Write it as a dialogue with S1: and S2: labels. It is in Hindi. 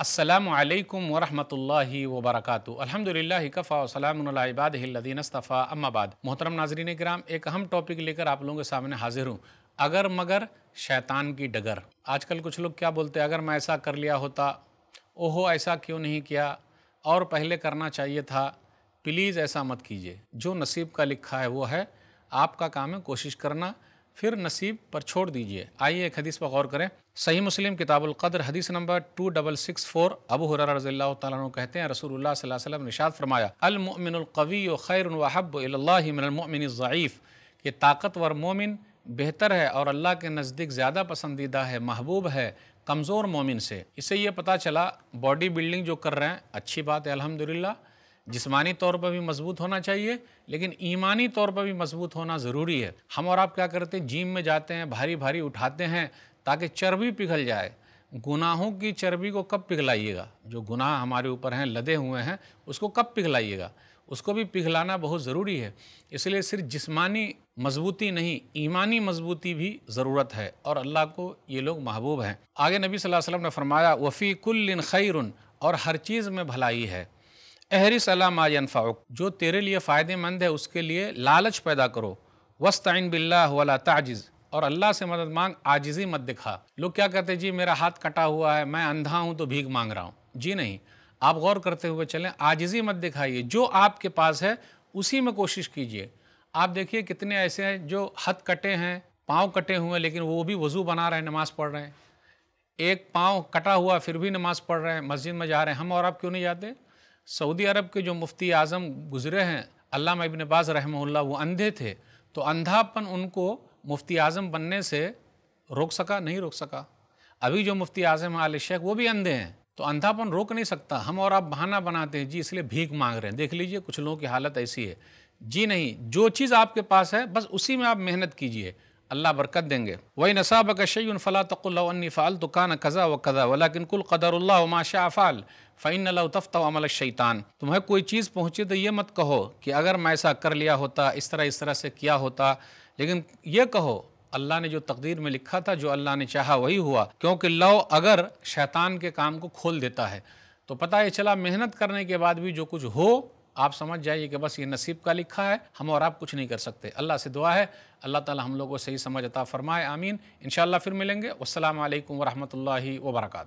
S1: असलकम वरहमल वबरक अलहमदिल्ला कफ़ा वसलामबादीनस्तफ़ा अम्माबाद मोहतरम नाजरीन कराम एक अहम टॉपिक लेकर आप लोगों के सामने हाजिर हूँ अगर मगर शैतान की डगर आजकल कुछ लोग क्या बोलते हैं अगर मैं ऐसा कर लिया होता ओहो ऐसा क्यों नहीं किया और पहले करना चाहिए था प्लीज़ ऐसा मत कीजिए जो नसीब का लिखा है वो है आपका काम है कोशिश करना फिर नसीब पर छोड़ दीजिए आइए एक हदीस पर गौर करें सही मुस्लिम किताबुल किताबुल्क़द्र हदीस number two double six four अबू हुरा रजील्ला तु कहते हैं रसूलुल्लाह सल्लल्लाहु अलैहि निशात फरमाया अलमिनकवी खैर वहबीफ़ कि ताकतवर मोमिन बेहतर है और अल्लाह के नज़दीक ज़्यादा पसंदीदा है महबूब है कमज़ोर मोमिन से इसे ये पता चला बॉडी बिल्डिंग जो कर रहे हैं अच्छी बात है अल्हम्दुलिल्लाह जिसमानी तौर पर भी मजबूत होना चाहिए लेकिन ईमानी तौर पर भी मजबूत होना ज़रूरी है हम और आप क्या करते हैं जिम में जाते हैं भारी भारी उठाते हैं ताकि चर्बी पिघल जाए गुनाहों की चर्बी को कब पिघलाइएगा जो गुनाह हमारे ऊपर हैं लदे हुए हैं उसको कब पिघलाइएगा उसको भी पिघलाना बहुत ज़रूरी है इसलिए सिर्फ जिस्मानी मजबूती नहीं ईमानी मजबूती भी ज़रूरत है और अल्लाह को ये लोग महबूब हैं आगे नबी सल्लल्लाहु अलैहि वसल्लम ने फरमाया वफ़ी कुल्लिन खैरुन और हर चीज़ में भलाई है अहरी सलाम आयनफ़ाउक जो तेरे लिए फ़ायदेमंद है उसके लिए लालच पैदा करो आइन बिल्ला वाला ताजिज़ और अल्लाह से मदद मांग आजिज़ी मत दिखा लोग क्या कहते हैं जी मेरा हाथ कटा हुआ है मैं अंधा हूँ तो भीख मांग रहा हूँ जी नहीं आप गौर करते हुए चलें आजिज़ी मत दिखाइए जो आपके पास है उसी में कोशिश कीजिए आप देखिए कितने ऐसे हैं जो हथ कटे हैं पाँव कटे हुए हैं लेकिन वो भी वज़ू बना रहे हैं नमाज़ पढ़ रहे हैं एक पाँव कटा हुआ फिर भी नमाज़ पढ़ रहे हैं मस्जिद में जा रहे हैं हम और आप क्यों नहीं जाते सऊदी अरब के जो मुफ्ती आज़म गुज़रे हैं अल्लाह इबन बाज़ रहम वो अंधे थे तो अंधापन उनको मुफ्ती आज़म बनने से रोक सका नहीं रोक सका अभी जो मुफ्ती आज़म आल शेख वो भी अंधे हैं तो अंधापन रोक नहीं सकता हम और आप बहाना बनाते हैं जी इसलिए भीख मांग रहे हैं देख लीजिए कुछ लोगों की हालत ऐसी है जी नहीं जो चीज़ आपके पास है बस उसी में आप मेहनत कीजिए अल्लाह बरकत देंगे वही नसाब कशन फ़ला तक़ुल्लानी फ़ाल तो कान कज़ा व कज़ा वलाकिन कुल कदरुल्ला माशा अफ़ाल फ़ैन तफ्त अमल शैतान तुम्हें कोई चीज़ पहुँचे तो ये मत कहो कि अगर मैं ऐसा कर लिया होता इस तरह इस तरह से किया होता लेकिन ये कहो अल्लाह ने जो तकदीर में लिखा था जो अल्लाह ने चाहा वही हुआ क्योंकि लव अगर शैतान के काम को खोल देता है तो पता ये चला मेहनत करने के बाद भी जो कुछ हो आप समझ जाइए कि बस ये नसीब का लिखा है हम और आप कुछ नहीं कर सकते अल्लाह से दुआ है अल्लाह ताला हम लोगों को सही समझ अता फ़रमाए आमीन इन फिर मिलेंगे असल वरहमल वर्का